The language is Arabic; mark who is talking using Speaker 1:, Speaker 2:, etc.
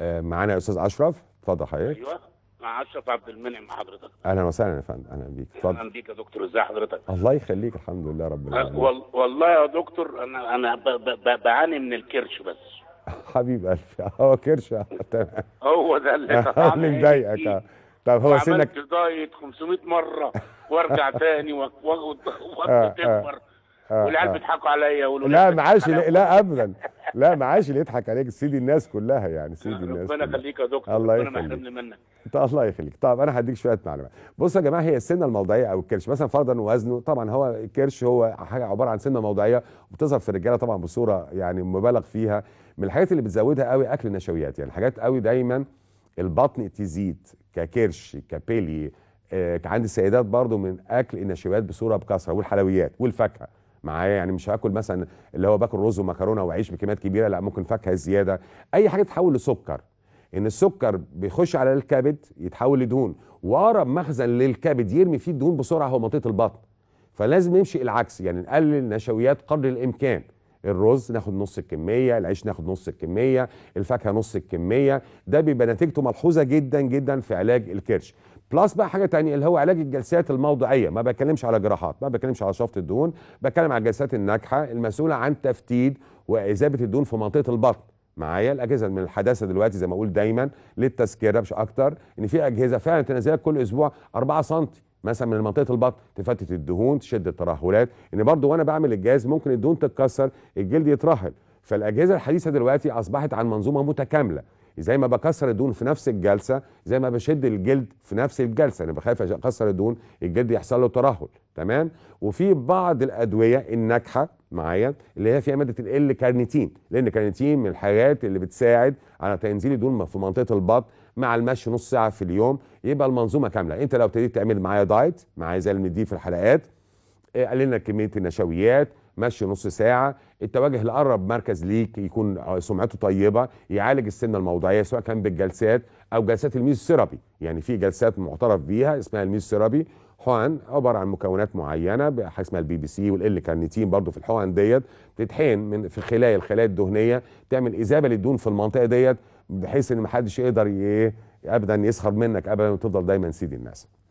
Speaker 1: آه، معانا يا استاذ اشرف اتفضل حضرتك ايوه مع اشرف عبد المنعم حضرتك اهلا وسهلا يا فندم اهلا بيك اتفضل اهلا بيك يا دكتور ازي حضرتك الله يخليك الحمد لله رب أه، العالمين والله يا دكتور انا انا بعاني من الكرش بس حبيب قلبي هو كرش هو ده اللي اللي مضايقك آه. طب هو سنك دايت 500 مره وارجع تاني واخد تكبر والعيال بيضحكوا عليا لا معلش لا ابدا لا معاش اللي يضحك عليك سيدي الناس كلها يعني سيدي الناس ربنا يخليك يا دكتور الله ربنا منك الله يخليك طب انا هديك شويه معلومات بصوا يا جماعه هي السنه الموضعيه او الكرش مثلا فرضا وزنه طبعا هو الكرش هو حاجه عباره عن سنه موضعيه وبتظهر في الرجاله طبعا بصوره يعني مبالغ فيها من الحاجات اللي بتزودها قوي اكل النشويات يعني حاجات قوي دايما البطن تزيد ككرش كبيلي آه، عند السيدات برضو من اكل النشويات بصوره بكثره والحلويات والفاكهه معايا يعني مش هاكل مثلا اللي هو باكل رز ومكرونه وعيش بكميات كبيره لا ممكن فاكهه زياده اي حاجه تتحول لسكر ان السكر بيخش على الكبد يتحول لدهون واقرب مخزن للكبد يرمي فيه الدهون بسرعه هو منطقه البطن فلازم نمشي العكس يعني نقلل نشويات قدر الامكان الرز ناخد نص الكميه العيش ناخد نص الكميه الفاكهه نص الكميه ده بيبقى نتيجته ملحوظه جدا جدا في علاج الكرش بلس بقى حاجه تانية اللي هو علاج الجلسات الموضعيه ما بتكلمش على جراحات ما بتكلمش على شفط الدهون بتكلم على الجلسات الناجحه المسؤوله عن تفتيت وإذابة الدهون في منطقة البطن معايا الأجهزة من الحداثة دلوقتي زي ما أقول دايما للتذكرة مش أكتر إن في أجهزة فعلا تنزلها كل أسبوع 4 سم مثلا من منطقه البطن تفتت الدهون تشد الترهلات ان برضو وانا بعمل الجهاز ممكن الدهون تتكسر الجلد يترهل فالاجهزه الحديثه دلوقتي اصبحت عن منظومه متكامله زي ما بكسر الدهون في نفس الجلسه زي ما بشد الجلد في نفس الجلسه انا بخاف اكسر الدهون الجلد يحصل له ترهل تمام وفي بعض الادويه الناجحه معايا اللي هي فيها ماده ال كارنيتين لان كارنيتين من الحاجات اللي بتساعد على تنزيل الدهون في منطقه البطن مع المشي نص ساعه في اليوم يبقى المنظومه كامله انت لو ابتديت تعمل معايا دايت معايا زي اللي في الحلقات إيه، قللنا كميه النشويات مشي نص ساعه التوجه لقرب مركز ليك يكون آه، سمعته طيبه يعالج السنه الموضعيه سواء كان بالجلسات او جلسات الميزوثيرابي يعني في جلسات معترف بيها اسمها الميزوثيرابي حقن عباره عن مكونات معينه اسمها البي بي سي والال كارنيتين برضو في الحقن ديت تتحين من في خلايا الخلايا الدهنيه تعمل اذابه للدهون في المنطقه ديت بحيث ان محدش يقدر ايه ابدا يسخر منك ابدا وتفضل دايما سيد الناس